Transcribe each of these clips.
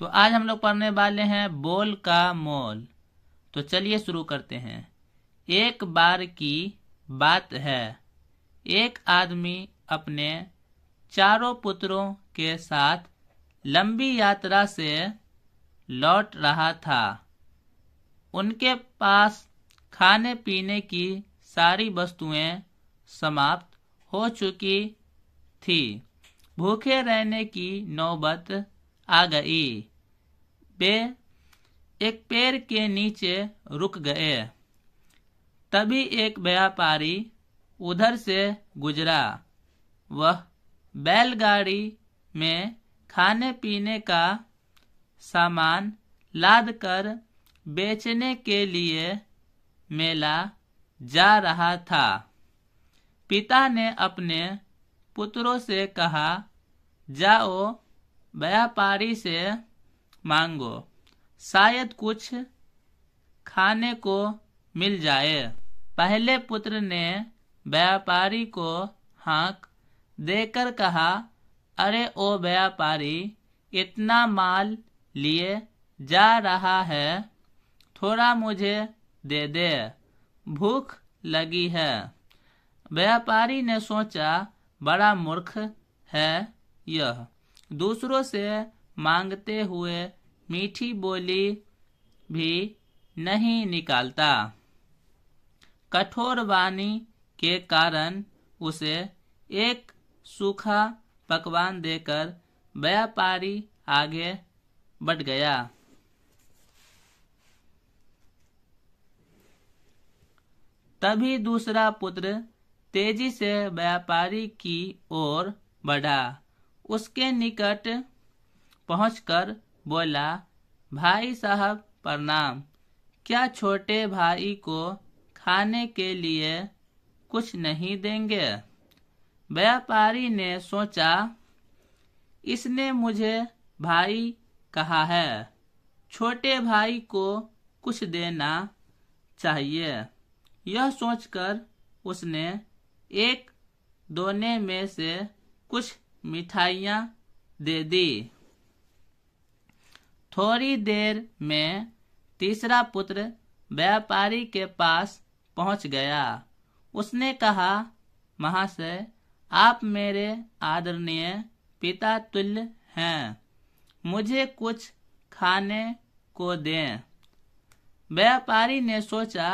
तो आज हम लोग पढ़ने वाले हैं बोल का मोल तो चलिए शुरू करते हैं एक बार की बात है एक आदमी अपने चारों पुत्रों के साथ लंबी यात्रा से लौट रहा था उनके पास खाने पीने की सारी वस्तुएं समाप्त हो चुकी थी भूखे रहने की नौबत आ गई पे एक पेड़ के नीचे रुक गए तभी एक व्यापारी उधर से गुजरा वह बैलगाड़ी में खाने पीने का सामान लाद कर बेचने के लिए मेला जा रहा था पिता ने अपने पुत्रों से कहा जाओ व्यापारी से मांगो शायद कुछ खाने को मिल जाए पहले पुत्र ने व्यापारी को हाँक देकर कहा अरे ओ व्यापारी इतना माल लिए जा रहा है थोड़ा मुझे दे दे भूख लगी है व्यापारी ने सोचा बड़ा मूर्ख है यह दूसरों से मांगते हुए मीठी बोली भी नहीं निकालता कठोर वाणी के कारण उसे एक सूखा पकवान देकर व्यापारी आगे बढ़ गया तभी दूसरा पुत्र तेजी से व्यापारी की ओर बढ़ा उसके निकट पहुंचकर बोला भाई साहब प्रणाम क्या छोटे भाई को खाने के लिए कुछ नहीं देंगे व्यापारी ने सोचा इसने मुझे भाई कहा है छोटे भाई को कुछ देना चाहिए यह सोचकर उसने एक दोने में से कुछ मिठाइयाँ दे दी थोड़ी देर में तीसरा पुत्र व्यापारी के पास पहुंच गया उसने कहा महाशय आप मेरे आदरणीय पिता तुल्य हैं मुझे कुछ खाने को दें व्यापारी ने सोचा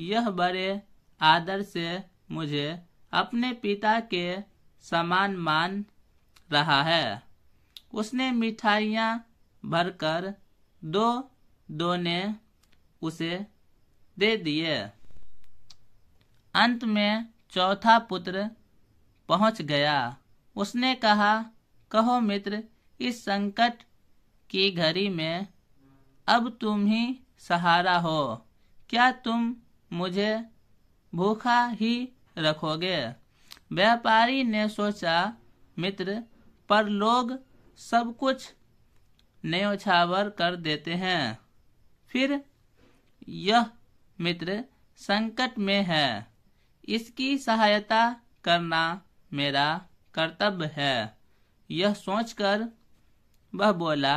यह बड़े आदर से मुझे अपने पिता के समान मान रहा है उसने मिठाइयाँ भरकर दो दो ने उसे दे दिए अंत में चौथा पुत्र पहुंच गया उसने कहा कहो मित्र इस संकट की घड़ी में अब तुम ही सहारा हो क्या तुम मुझे भूखा ही रखोगे व्यापारी ने सोचा मित्र पर लोग सब कुछ न्योछावर कर देते हैं फिर यह मित्र संकट में है इसकी सहायता करना मेरा कर्तव्य है यह सोचकर वह बोला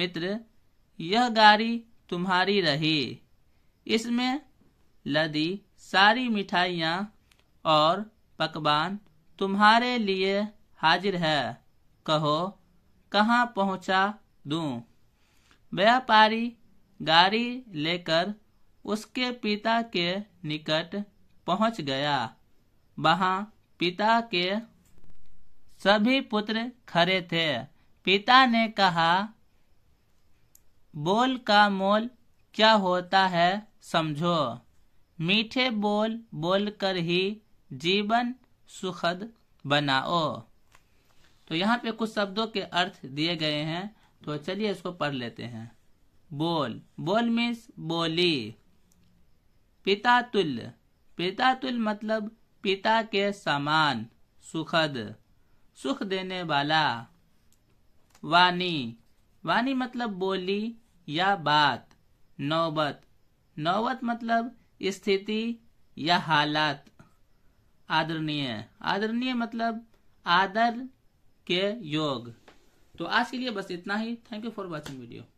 मित्र यह गाड़ी तुम्हारी रही इसमें लदी सारी मिठाइयाँ और पकवान तुम्हारे लिए हाजिर है कहो कहाँ पहुँचा दूं। व्यापारी गाड़ी लेकर उसके पिता के निकट पहुंच गया वहां पिता के सभी पुत्र खड़े थे पिता ने कहा बोल का मोल क्या होता है समझो मीठे बोल बोलकर ही जीवन सुखद बनाओ तो यहाँ पे कुछ शब्दों के अर्थ दिए गए हैं तो चलिए इसको पढ़ लेते हैं बोल बोल मीन्स बोली पिता तुल पिता तुल मतलब पिता के समान सुखद सुख देने वाला वाणी वाणी मतलब बोली या बात नौबत नौबत मतलब स्थिति या हालात आदरणीय आदरणीय मतलब आदर के योग तो आज के लिए बस इतना ही thank you for watching video